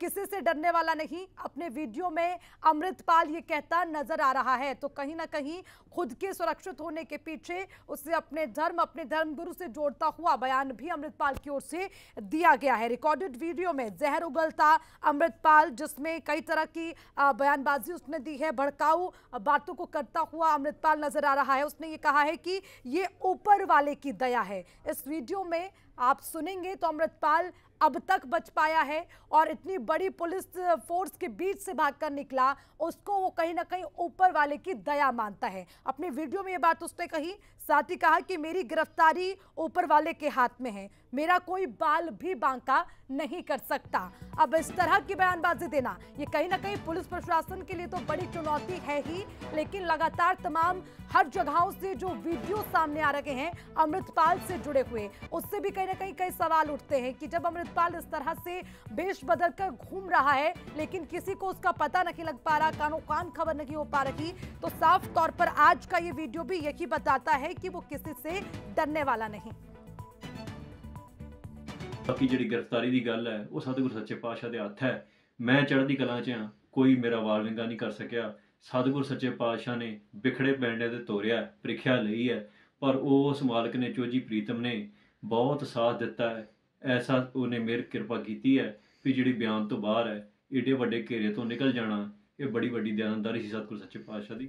किसी से डरने वाला नहीं अपने वीडियो में अमृतपाल ये कहता नजर आ रहा है तो कहीं ना कहीं खुद के सुरक्षित होने के पीछे उसे अपने धर्म अपने धर्मगुरु से जोड़ता हुआ बयान भी अमृतपाल की ओर से दिया गया है रिकॉर्डेड वीडियो में जहर उगलता अमृतपाल जिसमें कई तरह की बयानबाजी उसने दी है भड़काऊ बातों को करता हुआ अमृतपाल नजर आ रहा है उसने ये कहा है कि ये ऊपर वाले की दया है इस वीडियो में आप सुनेंगे तो अमृतपाल अब तक बच पाया है और इतनी बड़ी पुलिस फोर्स के बीच से भागकर निकला उसको वो कहीं ना कहीं ऊपर वाले की दया मानता है अपने वीडियो में ये बात उसने कही साथ ही कहा कि मेरी गिरफ्तारी ऊपर वाले के हाथ में है मेरा कोई बाल भी बांका नहीं कर सकता अब इस तरह की बयानबाजी देना ये कहीं ना कहीं पुलिस प्रशासन के लिए तो बड़ी चुनौती है ही लेकिन लगातार तमाम हर जगहों से जो वीडियो सामने आ रहे हैं अमृतपाल से जुड़े हुए उससे भी कहीं ना कहीं कई सवाल उठते हैं कि जब अमृतपाल इस तरह से बेश बदल कर घूम रहा है लेकिन किसी को उसका पता नहीं लग पा रहा कानों कान खबर नहीं हो पा रही तो साफ तौर पर आज का ये वीडियो भी यही बताता है कि वो किसी से डरने वाला नहीं ਬਾਕੀ ਜਿਹੜੀ ਗ੍ਰਿਫਤਾਰੀ ਦੀ ਗੱਲ ਹੈ ਉਹ ਸਤਗੁਰ ਸੱਚੇ ਪਾਤਸ਼ਾਹ ਦੇ ਹੱਥ ਹੈ ਮੈਂ ਚੜ੍ਹਦੀ ਕਲਾ 'ਚ ਹਾਂ ਕੋਈ ਮੇਰਾ ਵਾਲ ਵਿੰਗਾ ਨਹੀਂ ਕਰ ਸਕਿਆ ਸਤਗੁਰ ਸੱਚੇ ਪਾਤਸ਼ਾਹ ਨੇ ਵਿਖੜੇ ਪੈਂਡੇ ਤੇ ਤੋਰਿਆ ਪ੍ਰੀਖਿਆ ਲਈ ਹੈ ਪਰ ਉਸ ਮਾਲਕ ਨੇ ਚੋਜੀ ਪ੍ਰੀਤਮ ਨੇ ਬਹੁਤ ਸਾਥ ਦਿੱਤਾ ਹੈ ਐਸਾ ਉਹਨੇ ਮੇਰ ਕਿਰਪਾ ਕੀਤੀ ਹੈ ਵੀ ਜਿਹੜੀ ਬਿਆਨ ਤੋਂ ਬਾਹਰ ਹੈ ਏਡੇ ਵੱਡੇ ਘੇਰੇ ਤੋਂ ਨਿਕਲ ਜਾਣਾ ਇਹ ਬੜੀ ਵੱਡੀ ਦਿਆਨਦਾਰੀ ਸੀ ਸਤਗੁਰ ਸੱਚੇ ਪਾਤਸ਼ਾਹ ਦੀ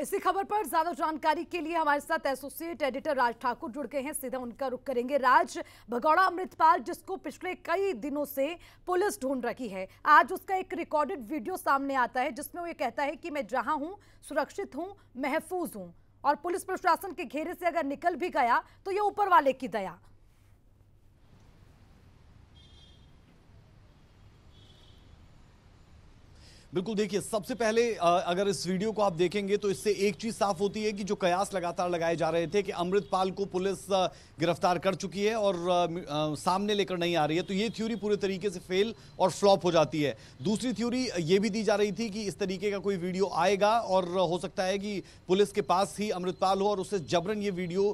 इसी खबर पर ज्यादा जानकारी के लिए हमारे साथ एसोसिएट एडिटर राज ठाकुर जुड़ गए हैं सीधा उनका रुख करेंगे राज भगौड़ा अमृतपाल जिसको पिछले कई दिनों से पुलिस ढूंढ रही है आज उसका एक रिकॉर्डेड वीडियो सामने आता है जिसमें वो ये कहता है कि मैं जहां हूं सुरक्षित हूं महफूज हूं और पुलिस प्रशासन के घेरे से अगर निकल भी गया तो ये ऊपर वाले की दया बिल्कुल देखिए सबसे पहले अगर इस वीडियो को आप देखेंगे तो इससे एक चीज साफ होती है कि जो कयास लगातार लगाए जा रहे थे कि अमृतपाल को पुलिस गिरफ्तार कर चुकी है और सामने लेकर नहीं आ रही है तो ये थ्योरी पूरे तरीके से फेल और फ्लॉप हो जाती है दूसरी थ्योरी ये भी दी जा रही थी कि इस तरीके का कोई वीडियो आएगा और हो सकता है कि पुलिस के पास ही अमृतपाल हो और उससे जबरन ये वीडियो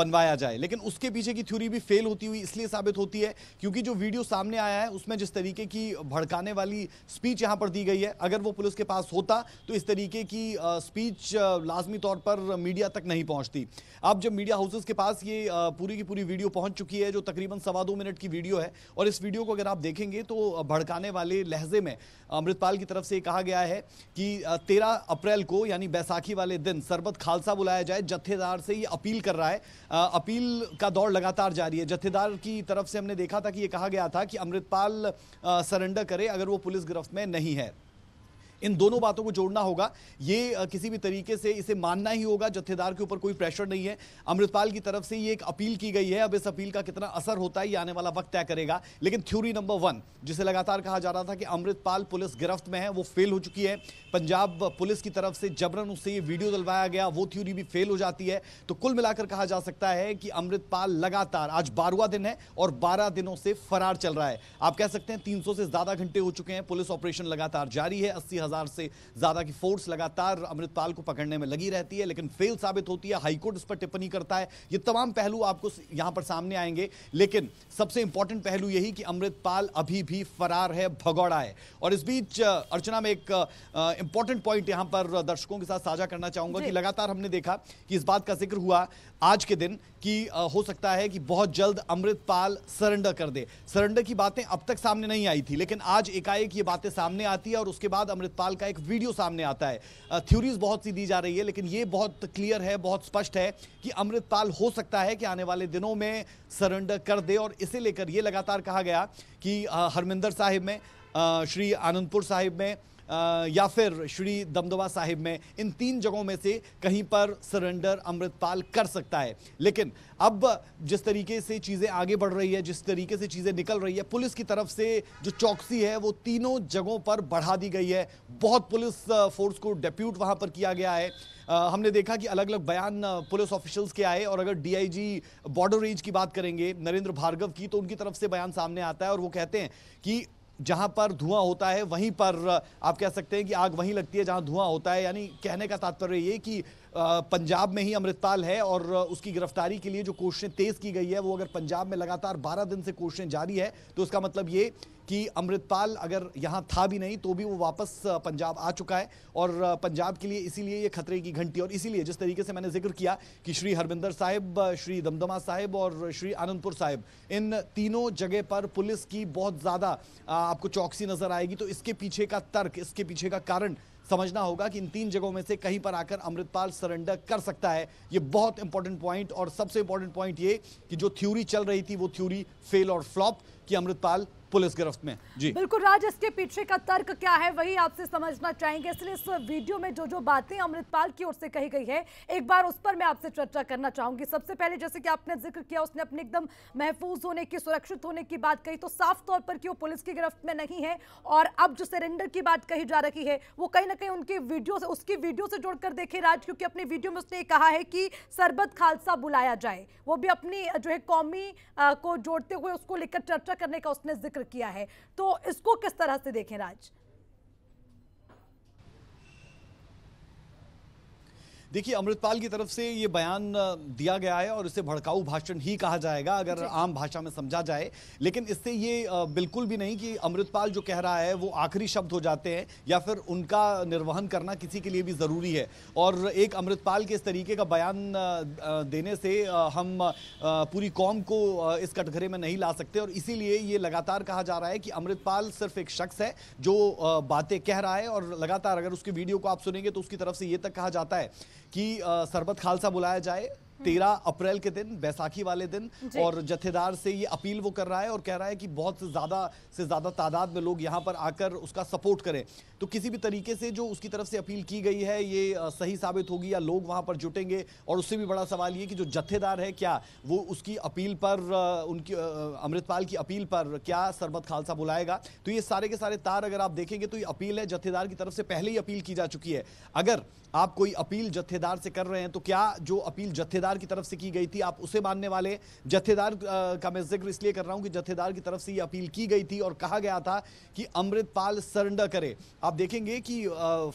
बनवाया जाए लेकिन उसके पीछे की थ्योरी भी फेल होती हुई इसलिए साबित होती है क्योंकि जो वीडियो सामने आया है उसमें जिस तरीके की भड़काने वाली स्पीच यहां पर दी गई है है अगर वो पुलिस के पास होता तो इस तरीके की स्पीच लाजमी तौर पर मीडिया तक नहीं पहुंचती अब जब मीडिया हाउसेस के पास ये पूरी की पूरी वीडियो पहुंच चुकी है जो तकरीबन सवा दो मिनट की वीडियो है और इस वीडियो को अगर आप देखेंगे तो भड़काने वाले लहजे में अमृतपाल की तरफ से कहा गया है कि तेरह अप्रैल को यानी बैसाखी वाले दिन सरबत खालसा बुलाया जाए जत्थेदार से ये अपील कर रहा है अपील का दौर लगातार जारी है जत्थेदार की तरफ से हमने देखा था कि ये कहा गया था कि अमृतपाल सरेंडर करे अगर वो पुलिस गिरफ्त में नहीं है इन दोनों बातों को जोड़ना होगा ये किसी भी तरीके से इसे मानना ही होगा जत्थेदार के ऊपर कोई प्रेशर नहीं है अमृतपाल की तरफ से ये एक अपील की गई है अब इस अपील का कितना असर होता है ये आने वाला वक्त तय करेगा लेकिन थ्योरी नंबर वन जिसे लगातार कहा जा रहा था कि अमृतपाल पुलिस गिरफ्त में है वो फेल हो चुकी है पंजाब पुलिस की तरफ से जबरन उससे ये वीडियो दिलवाया गया वो थ्योरी भी फेल हो जाती है तो कुल मिलाकर कहा जा सकता है कि अमृतपाल लगातार आज बारहवा दिन है और बारह दिनों से फरार चल रहा है आप कह सकते हैं तीन से ज्यादा घंटे हो चुके हैं पुलिस ऑपरेशन लगातार जारी है अस्सी हजार से ज्यादा की फोर्स लगातार अमृतपाल को पकड़ने में लगी रहती है लेकिन फेल साबित होती है हाईकोर्ट उस पर टिप्पणी करता है ये तमाम पहलू आपको यहां पर सामने आएंगे लेकिन सबसे इंपॉर्टेंट पहलू यही कि अमृतपाल अभी भी फरार है भगौड़ा है और इस बीच अर्चना में एक इंपॉर्टेंट पॉइंट यहां पर दर्शकों के साथ साझा करना चाहूंगा कि लगातार हमने देखा कि इस बात का जिक्र हुआ आज के दिन कि हो सकता है कि बहुत जल्द अमृतपाल सरेंडर कर दे सरेंडर की बातें अब तक सामने नहीं आई थी लेकिन आज एकाएक ये बातें सामने आती है और उसके बाद अमृतपाल का एक वीडियो सामने आता है थ्योरीज बहुत सी दी जा रही है लेकिन ये बहुत क्लियर है बहुत स्पष्ट है कि अमृतपाल हो सकता है कि आने वाले दिनों में सरेंडर कर दे और इसे लेकर ये लगातार कहा गया कि हरमिंदर साहिब में श्री आनंदपुर साहिब में या फिर श्री दमदमा साहिब में इन तीन जगहों में से कहीं पर सरेंडर अमृतपाल कर सकता है लेकिन अब जिस तरीके से चीज़ें आगे बढ़ रही है जिस तरीके से चीज़ें निकल रही है पुलिस की तरफ से जो चौकसी है वो तीनों जगहों पर बढ़ा दी गई है बहुत पुलिस फोर्स को डेप्यूट वहाँ पर किया गया है हमने देखा कि अलग अलग बयान पुलिस ऑफिशियल्स के आए और अगर डीआईजी बॉर्डर रेंज की बात करेंगे नरेंद्र भार्गव की तो उनकी तरफ से बयान सामने आता है और वो कहते हैं कि जहां पर धुआं होता है वहीं पर आप कह सकते हैं कि आग वहीं लगती है जहां धुआं होता है यानी कहने का तात्पर्य ये कि पंजाब में ही अमृतपाल है और उसकी गिरफ्तारी के लिए जो कोशिशें तेज की गई है वो अगर पंजाब में लगातार बारह दिन से कोशिशें जारी है तो उसका मतलब ये कि अमृतपाल अगर यहाँ था भी नहीं तो भी वो वापस पंजाब आ चुका है और पंजाब के लिए इसीलिए ये खतरे की घंटी और इसीलिए जिस तरीके से मैंने जिक्र किया कि श्री हरमिंदर साहिब श्री दमदमा साहिब और श्री आनंदपुर साहिब इन तीनों जगह पर पुलिस की बहुत ज़्यादा आपको चौकसी नज़र आएगी तो इसके पीछे का तर्क इसके पीछे का कारण समझना होगा कि इन तीन जगहों में से कहीं पर आकर अमृतपाल सरेंडर कर सकता है ये बहुत इंपॉर्टेंट पॉइंट और सबसे इंपॉर्टेंट पॉइंट ये कि जो थ्योरी चल रही थी वो थ्योरी फेल और फ्लॉप कि अमृतपाल पुलिस गिरफ्त में जी बिल्कुल राज इसके पीछे का तर्क क्या है वही आपसे समझना चाहेंगे इसलिए इस वीडियो में जो जो बातें अमृतपाल की ओर से कही गई है एक बार उस पर मैं आपसे चर्चा करना चाहूंगी सबसे पहले जैसे कि आपने जिक्र किया उसने अपने एकदम महफूज होने की सुरक्षित होने की बात कही तो साफ तौर पर कि वो पुलिस की गिरफ्त में नहीं है और अब जो सरेंडर की बात कही जा रही है वो कहीं ना कहीं उनके वीडियो से उसकी वीडियो से जोड़कर देखे राज क्योंकि अपने वीडियो में उसने कहा है कि सरबत खालसा बुलाया जाए वो भी अपनी जो है कौमी को जोड़ते हुए उसको लेकर चर्चा करने का उसने जिक्र किया है तो इसको किस तरह से देखें राज देखिए अमृतपाल की तरफ से ये बयान दिया गया है और इसे भड़काऊ भाषण ही कहा जाएगा अगर आम भाषा में समझा जाए लेकिन इससे ये बिल्कुल भी नहीं कि अमृतपाल जो कह रहा है वो आखिरी शब्द हो जाते हैं या फिर उनका निर्वहन करना किसी के लिए भी ज़रूरी है और एक अमृतपाल के इस तरीके का बयान देने से हम पूरी कौम को इस कटघरे में नहीं ला सकते और इसीलिए ये लगातार कहा जा रहा है कि अमृतपाल सिर्फ एक शख्स है जो बातें कह रहा है और लगातार अगर उसकी वीडियो को आप सुनेंगे तो उसकी तरफ से ये तक कहा जाता है कि सरबत खालसा बुलाया जाए तेरह अप्रैल के दिन बैसाखी वाले दिन और जथेदार से ये अपील वो कर रहा है और कह रहा है कि बहुत ज़्यादा से ज़्यादा तादाद में लोग यहाँ पर आकर उसका सपोर्ट करें तो किसी भी तरीके से जो उसकी तरफ से अपील की गई है ये सही साबित होगी या लोग वहां पर जुटेंगे और उससे भी बड़ा सवाल ये कि जो जत्थेदार है क्या वो उसकी अपील पर उनकी अमृतपाल की अपील पर क्या सरबत खालसा बुलाएगा तो ये सारे के सारे तार अगर आप देखेंगे तो ये अपील है जत्थेदार की तरफ से पहले ही अपील की जा चुकी है अगर आप कोई अपील जत्थेदार से कर रहे हैं तो क्या जो अपील जत्थेदार जथेदार की तरफ से की गई थी आप उसे मानने वाले जथेदार का मैं जिक्र इसलिए कर रहा हूं कि जथेदार की तरफ से ये अपील की गई थी और कहा गया था कि अमृतपाल सरेंडर करे आप देखेंगे कि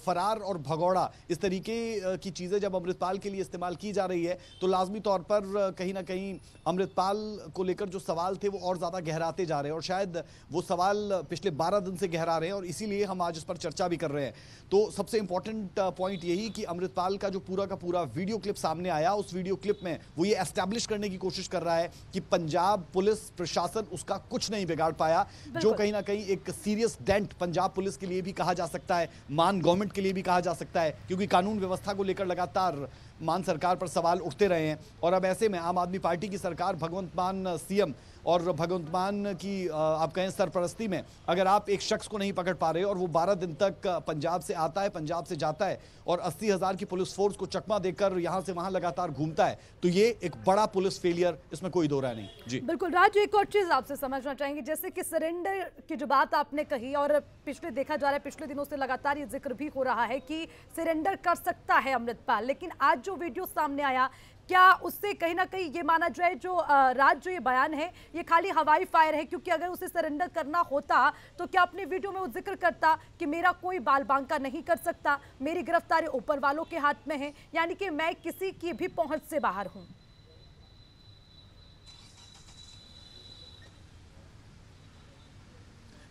फरार और भगौड़ा इस तरीके की चीज़ें जब अमृतपाल के लिए इस्तेमाल की जा रही है तो लाजमी तौर पर कहीं ना कहीं अमृतपाल को लेकर जो सवाल थे वो और ज़्यादा गहराते जा रहे हैं और शायद वो सवाल पिछले बारह दिन से गहरा रहे हैं और इसीलिए हम आज इस पर चर्चा भी कर रहे हैं तो सबसे इंपॉर्टेंट पॉइंट यही कि अमृतपाल का जो पूरा का पूरा वीडियो क्लिप सामने आया उस वीडियो क्लिप में वो ये एस्टैब्लिश करने की कोशिश कर रहा है कि पंजाब पुलिस प्रशासन उसका कुछ नहीं बिगाड़ पाया जो कहीं ना कहीं एक सीरियस डेंट पंजाब पुलिस के लिए भी कहा जा सकता है मान गवर्नमेंट के लिए भी कहा जा सकता है क्योंकि कानून व्यवस्था को लेकर लगातार मान सरकार पर सवाल उठते रहे हैं और अब ऐसे में आम आदमी पार्टी की सरकार भगवंत मान सीएम और भगवंत मान की आप कहें सरपरस्ती में अगर आप एक शख्स को नहीं पकड़ पा रहे और वो 12 दिन तक पंजाब से आता है पंजाब से जाता है और अस्सी हज़ार की पुलिस फोर्स को चकमा देकर यहाँ से वहाँ लगातार घूमता है तो ये एक बड़ा पुलिस फेलियर इसमें कोई दो राय नहीं जी बिल्कुल राज एक और चीज़ आपसे समझना चाहेंगे जैसे कि सरेंडर की जो बात आपने कही और पिछले देखा जा रहा है पिछले दिनों से लगातार ये जिक्र भी हो रहा है कि सरेंडर कर सकता है अमृतपाल लेकिन आज जो वीडियो सामने आया क्या उससे कहीं ना कहीं ये माना जाए जो राज जो ये बयान है ये खाली हवाई फायर है क्योंकि अगर उसे सरेंडर करना होता तो क्या अपने वीडियो में वो जिक्र करता कि मेरा कोई बाल बांका नहीं कर सकता मेरी गिरफ्तारी ऊपर वालों के हाथ में है यानी कि मैं किसी की भी पहुंच से बाहर हूँ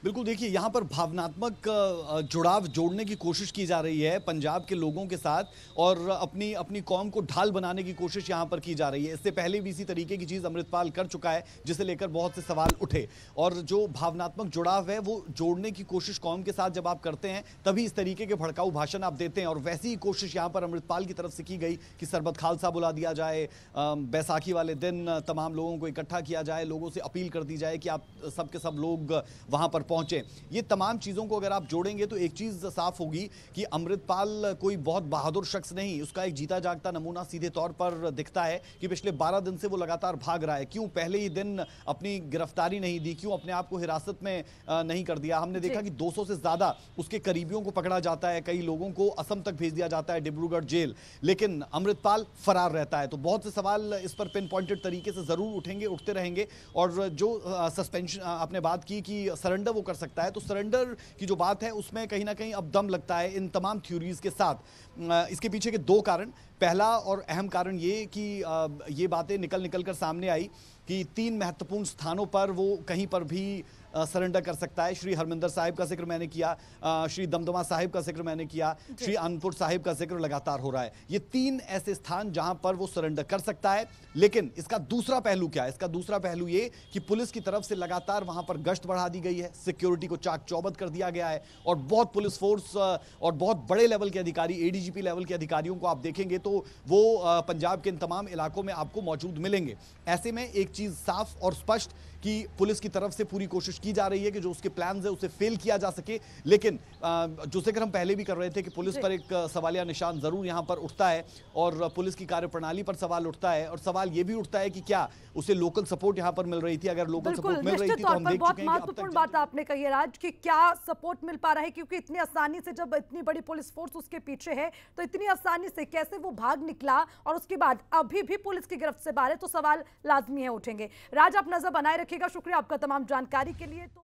बिल्कुल देखिए यहाँ पर भावनात्मक जुड़ाव जोड़ने की कोशिश की जा रही है पंजाब के लोगों के साथ और अपनी अपनी कौम को ढाल बनाने की कोशिश यहाँ पर की जा रही है इससे पहले भी इसी तरीके की चीज़ अमृतपाल कर चुका है जिसे लेकर बहुत से सवाल उठे और जो भावनात्मक जुड़ाव है वो जोड़ने की कोशिश कौम के साथ जब आप करते हैं तभी इस तरीके के भड़काऊ भाषण आप देते हैं और वैसी ही कोशिश यहाँ पर अमृतपाल की तरफ से की गई कि सरबत खालसा बुला दिया जाए बैसाखी वाले दिन तमाम लोगों को इकट्ठा किया जाए लोगों से अपील कर दी जाए कि आप सबके सब लोग वहाँ पर पहुंचे ये तमाम चीज़ों को अगर आप जोड़ेंगे तो एक चीज़ साफ होगी कि अमृतपाल कोई बहुत बहादुर शख्स नहीं उसका एक जीता जागता नमूना सीधे तौर पर दिखता है कि पिछले बारह दिन से वो लगातार भाग रहा है क्यों पहले ही दिन अपनी गिरफ्तारी नहीं दी क्यों अपने आप को हिरासत में नहीं कर दिया हमने देखा कि दो से ज़्यादा उसके करीबियों को पकड़ा जाता है कई लोगों को असम तक भेज दिया जाता है डिब्रूगढ़ जेल लेकिन अमृतपाल फरार रहता है तो बहुत से सवाल इस पर पिन पॉइंटेड तरीके से ज़रूर उठेंगे उठते रहेंगे और जो सस्पेंशन आपने बात की कि सरेंडर वो कर सकता है तो सरेंडर की जो बात है उसमें कहीं ना कहीं अब दम लगता है इन तमाम थ्योरीज के साथ इसके पीछे के दो कारण पहला और अहम कारण ये कि ये बातें निकल निकल कर सामने आई कि तीन महत्वपूर्ण स्थानों पर वो कहीं पर भी सरेंडर कर सकता है श्री हरमिंदर साहिब का जिक्र मैंने किया श्री दमदमा साहिब का जिक्र मैंने किया श्री अनपुर साहिब का जिक्र लगातार हो रहा है ये तीन ऐसे स्थान जहां पर वो सरेंडर कर सकता है लेकिन इसका दूसरा पहलू क्या है इसका दूसरा पहलू ये कि पुलिस की तरफ से लगातार वहां पर गश्त बढ़ा दी गई है सिक्योरिटी को चाक चौबत कर दिया गया है और बहुत पुलिस फोर्स और बहुत बड़े लेवल के अधिकारी एडीजीपी लेवल के अधिकारियों को आप देखेंगे तो वो पंजाब के इन तमाम इलाकों में आपको मौजूद मिलेंगे ऐसे में एक चीज चीज साफ और स्पष्ट कि पुलिस की तरफ से पूरी कोशिश की जा रही है कि जो उसके प्लान है उसे फेल किया जा सके लेकिन जो जिक्र हम पहले भी कर रहे थे कि पुलिस पर एक सवालिया निशान जरूर यहां पर उठता है और पुलिस की कार्यप्रणाली पर सवाल उठता है और सवाल यह भी उठता है कि क्या उसे लोकल सपोर्ट यहाँ पर मिल रही थी अगर लोकल सपोर्ट मिल रही थी तो हम देख चुके महत्वपूर्ण बात आपने कही है राज की क्या सपोर्ट मिल पा रहा है क्योंकि इतनी आसानी से जब इतनी बड़ी पुलिस फोर्स उसके पीछे है तो इतनी आसानी से कैसे वो भाग निकला और उसके बाद अभी भी पुलिस की गिरफ्त से बाहर है तो सवाल लाजमी है उठेंगे राज आप नजर बनाए रखिएगा शुक्रिया आपका तमाम जानकारी के लिए तो